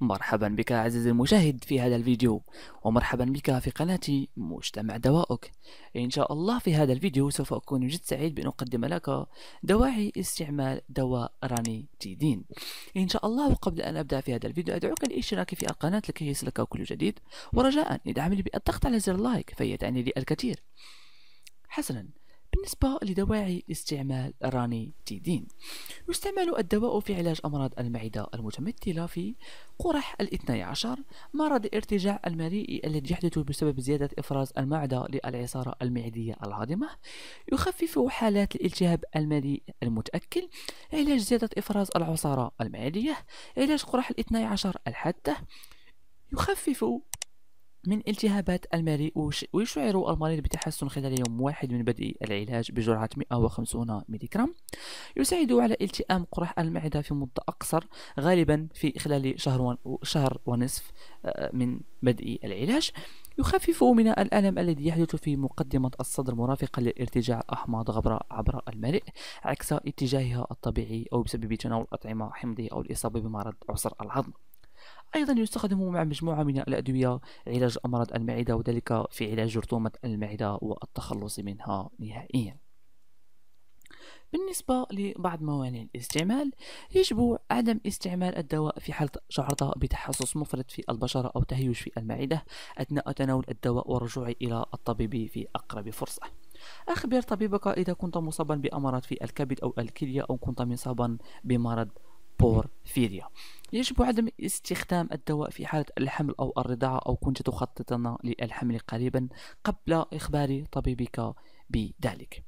مرحبا بك عزيزي المشاهد في هذا الفيديو ومرحبا بك في قناتي مجتمع دوائك إن شاء الله في هذا الفيديو سوف أكون جد سعيد بأن أقدم لك دواعي استعمال دواء راني تيدين إن شاء الله وقبل أن أبدأ في هذا الفيديو أدعوك للاشتراك في القناة لكي يصلك كل جديد ورجاء ادعمني بالضغط على زر لايك فهي تعني لي الكثير حسنا بالنسبة لدواعي استعمال راني تيدين يستعمل الدواء في علاج أمراض المعدة المتمثلة في قرح الاثني عشر مرض الارتجاع المريئي الذي يحدث بسبب زيادة إفراز المعدة للعصارة المعدية الهاضمة يخفف حالات الالتهاب المريء المتأكل علاج زيادة إفراز العصارة المعدية علاج قرح الاثني عشر الحادة يخفف من التهابات المريء ويشعر المريض بتحسن خلال يوم واحد من بدء العلاج بجرعة 150 ملغ يساعد على التئام قرح المعدة في مدة أقصر غالبا في خلال شهر شهر ونصف آه، من بدء العلاج يخفف من الألم الذي يحدث في مقدمة الصدر مرافقا لارتجاع الأحماض غبر عبر المريء عكس اتجاهها الطبيعي أو بسبب تناول أطعمة حمضية أو الإصابة بمرض عسر العظم أيضا يستخدم مع مجموعة من الأدوية علاج أمراض المعدة وذلك في علاج رطومة المعدة والتخلص منها نهائيا بالنسبة لبعض موانع الاستعمال يجب عدم استعمال الدواء في حالة شعرت بتحسس مفرط في البشرة أو تهيج في المعدة أثناء تناول الدواء والرجوع إلى الطبيب في أقرب فرصة أخبر طبيبك إذا كنت مصابا بأمراض في الكبد أو الكلية أو كنت مصابا بمرض بورفيريا يجب عدم استخدام الدواء في حالة الحمل أو الرضاعة أو كنت تخططن للحمل قريبا قبل إخبار طبيبك بذلك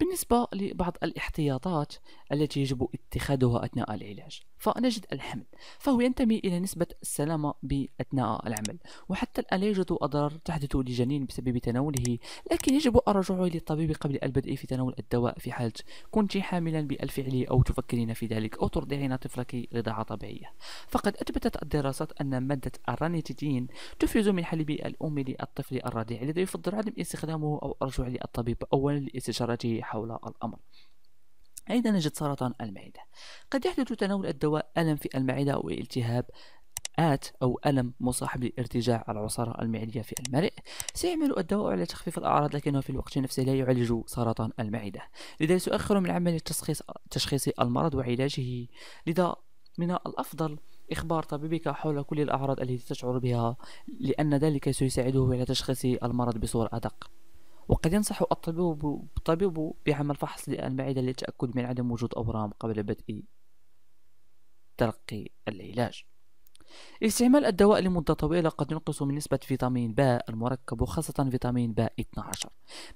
بالنسبة لبعض الاحتياطات التي يجب اتخاذها أثناء العلاج فنجد الحمل فهو ينتمي إلى نسبة السلامة أثناء العمل وحتى الآن يوجد أضرار تحدث لجنين بسبب تناوله لكن يجب الرجوع للطبيب قبل البدء في تناول الدواء في حالة كنت حاملا بالفعل أو تفكرين في ذلك أو ترضعين طفلك رضاعة طبيعية فقد أثبتت الدراسات أن مادة الرانيتيدين تفرز من حليب الأم للطفل الرضيع الذي يفضل عدم استخدامه أو الرجوع للطبيب أولا لاستشارته حول الأمر أيضا نجد سرطان المعدة قد يحدث تناول الدواء ألم في المعدة أو التهاب آت أو ألم مصاحب لارتجاع العصارة المعدية في المرء سيعمل الدواء على تخفيف الأعراض لكنه في الوقت نفسه لا يعالج سرطان المعدة لذا يؤخر من عمل تشخيص تشخيص المرض وعلاجه لذا من الأفضل إخبار طبيبك حول كل الأعراض التي تشعر بها لأن ذلك سيساعده على تشخيص المرض بصورة أدق وقد ينصح الطبيب بعمل فحص للمعدة للتأكد من عدم وجود أورام قبل بدء تلقي العلاج استعمال الدواء لمدة طويلة قد ينقص من نسبة فيتامين ب المركب وخاصة فيتامين ب 12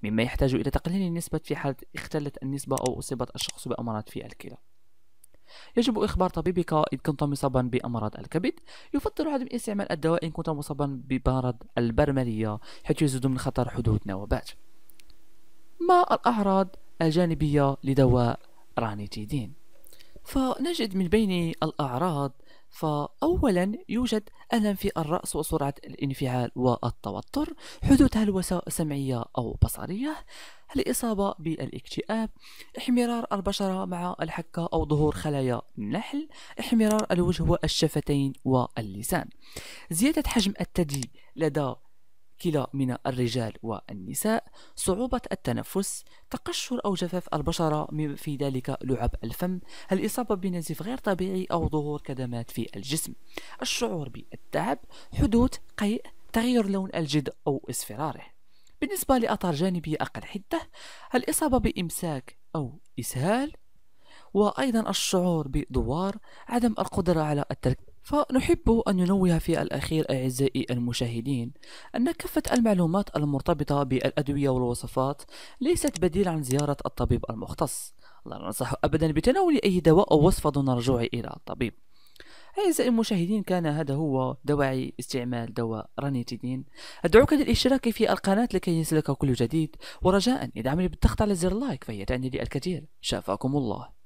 مما يحتاج إلى تقليل النسبة في حالة اختلت النسبة أو أصيبت الشخص بأمراض في الكلى يجب إخبار طبيبك إن كنت مصابا بأمراض الكبد يفضل عدم استعمال الدواء إن كنت مصابا بمرض البرملية حيث يزيد من خطر حدوث نوبات ما الأعراض الجانبية لدواء رانيتيدين فنجد من بين الأعراض فأولا يوجد ألم في الرأس وسرعة الانفعال والتوتر حدوث هلوسة سمعية أو بصرية الإصابة بالاكتئاب احمرار البشرة مع الحكة أو ظهور خلايا النحل احمرار الوجه والشفتين واللسان زيادة حجم الثدي لدى كلا من الرجال والنساء صعوبة التنفس تقشر أو جفاف البشرة في ذلك لعب الفم الإصابة بنزيف غير طبيعي أو ظهور كدمات في الجسم الشعور بالتعب حدوث قيء تغير لون الجلد أو اصفراره بالنسبة لأثار جانبية أقل حدة الإصابة بإمساك أو إسهال وأيضا الشعور بدوار عدم القدرة على التركيز فنحب أن ننوه في الأخير أعزائي المشاهدين أن كافة المعلومات المرتبطة بالأدوية والوصفات ليست بديل عن زيارة الطبيب المختص لا ننصح أبدا بتناول أي دواء أو وصفة دون الرجوع إلى الطبيب أعزائي المشاهدين كان هذا هو دواعي استعمال دواء رانيتيدين أدعوك للاشتراك في القناة لكي يصلك كل جديد ورجاء ادعمني بالضغط على زر لايك فهي تعني لي الكثير شافاكم الله